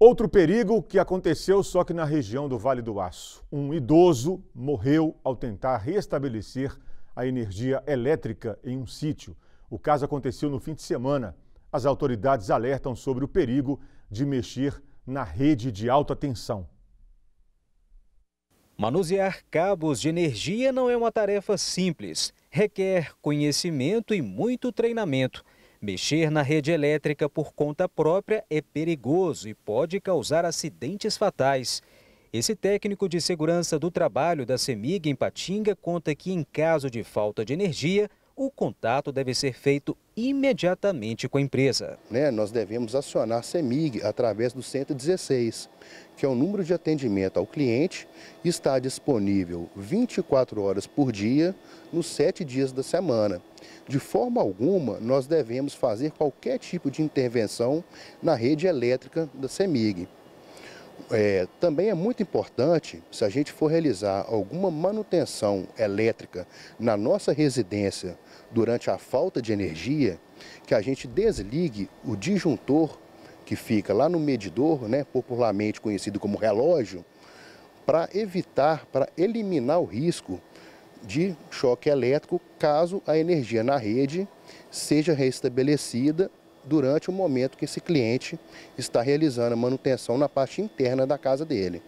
Outro perigo que aconteceu só que na região do Vale do Aço. Um idoso morreu ao tentar restabelecer a energia elétrica em um sítio. O caso aconteceu no fim de semana. As autoridades alertam sobre o perigo de mexer na rede de alta tensão. Manusear cabos de energia não é uma tarefa simples. Requer conhecimento e muito treinamento. Mexer na rede elétrica por conta própria é perigoso e pode causar acidentes fatais. Esse técnico de segurança do trabalho da CEMIG em Patinga conta que, em caso de falta de energia, o contato deve ser feito imediatamente com a empresa. Né, nós devemos acionar a CEMIG através do 116, que é o número de atendimento ao cliente, está disponível 24 horas por dia, nos sete dias da semana. De forma alguma, nós devemos fazer qualquer tipo de intervenção na rede elétrica da CEMIG. É, também é muito importante, se a gente for realizar alguma manutenção elétrica na nossa residência durante a falta de energia, que a gente desligue o disjuntor que fica lá no medidor, né, popularmente conhecido como relógio, para evitar, para eliminar o risco de choque elétrico caso a energia na rede seja restabelecida durante o momento que esse cliente está realizando a manutenção na parte interna da casa dele.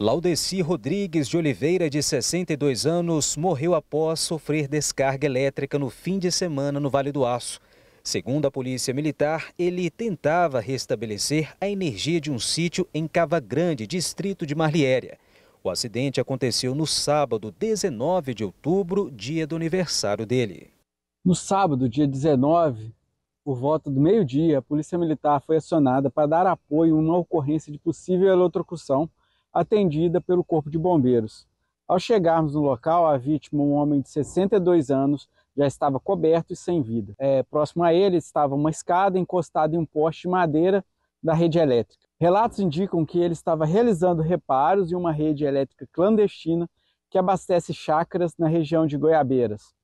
Laudeci Rodrigues de Oliveira, de 62 anos, morreu após sofrer descarga elétrica no fim de semana no Vale do Aço. Segundo a Polícia Militar, ele tentava restabelecer a energia de um sítio em Cava Grande, distrito de Marliéria. O acidente aconteceu no sábado, 19 de outubro, dia do aniversário dele. No sábado, dia 19, por volta do meio-dia, a Polícia Militar foi acionada para dar apoio a uma ocorrência de possível eletrocução atendida pelo Corpo de Bombeiros. Ao chegarmos no local, a vítima, um homem de 62 anos, já estava coberto e sem vida. É, próximo a ele estava uma escada encostada em um poste de madeira da rede elétrica. Relatos indicam que ele estava realizando reparos em uma rede elétrica clandestina que abastece chácaras na região de Goiabeiras.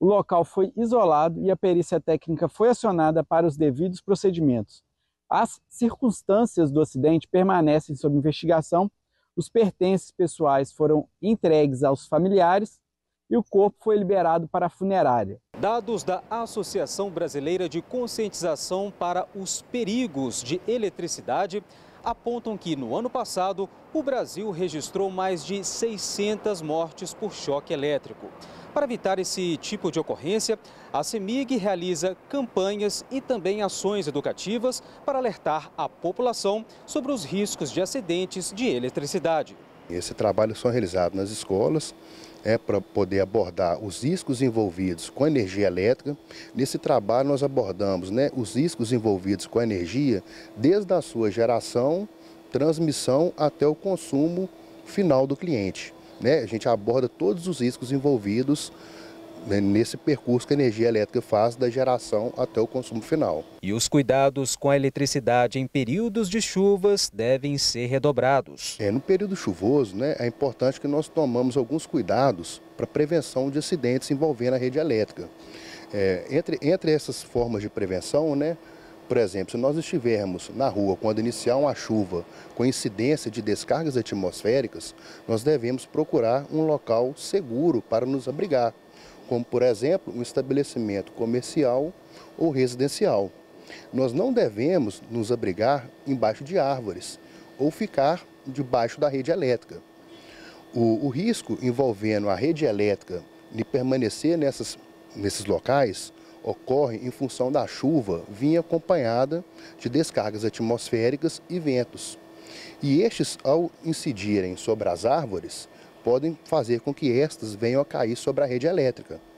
O local foi isolado e a perícia técnica foi acionada para os devidos procedimentos. As circunstâncias do acidente permanecem sob investigação, os pertences pessoais foram entregues aos familiares e o corpo foi liberado para a funerária. Dados da Associação Brasileira de Conscientização para os Perigos de Eletricidade apontam que, no ano passado, o Brasil registrou mais de 600 mortes por choque elétrico. Para evitar esse tipo de ocorrência, a CEMIG realiza campanhas e também ações educativas para alertar a população sobre os riscos de acidentes de eletricidade. Esse trabalho só realizado nas escolas, é, para poder abordar os riscos envolvidos com a energia elétrica. Nesse trabalho nós abordamos né, os riscos envolvidos com a energia desde a sua geração, transmissão até o consumo final do cliente. Né? A gente aborda todos os riscos envolvidos né, nesse percurso que a energia elétrica faz da geração até o consumo final. E os cuidados com a eletricidade em períodos de chuvas devem ser redobrados. É, no período chuvoso, né, é importante que nós tomamos alguns cuidados para prevenção de acidentes envolvendo a rede elétrica. É, entre, entre essas formas de prevenção, né, por exemplo, se nós estivermos na rua quando iniciar uma chuva com incidência de descargas atmosféricas, nós devemos procurar um local seguro para nos abrigar como por exemplo um estabelecimento comercial ou residencial. Nós não devemos nos abrigar embaixo de árvores ou ficar debaixo da rede elétrica. O, o risco envolvendo a rede elétrica de permanecer nessas, nesses locais ocorre em função da chuva vinha acompanhada de descargas atmosféricas e ventos. E estes, ao incidirem sobre as árvores, podem fazer com que estas venham a cair sobre a rede elétrica.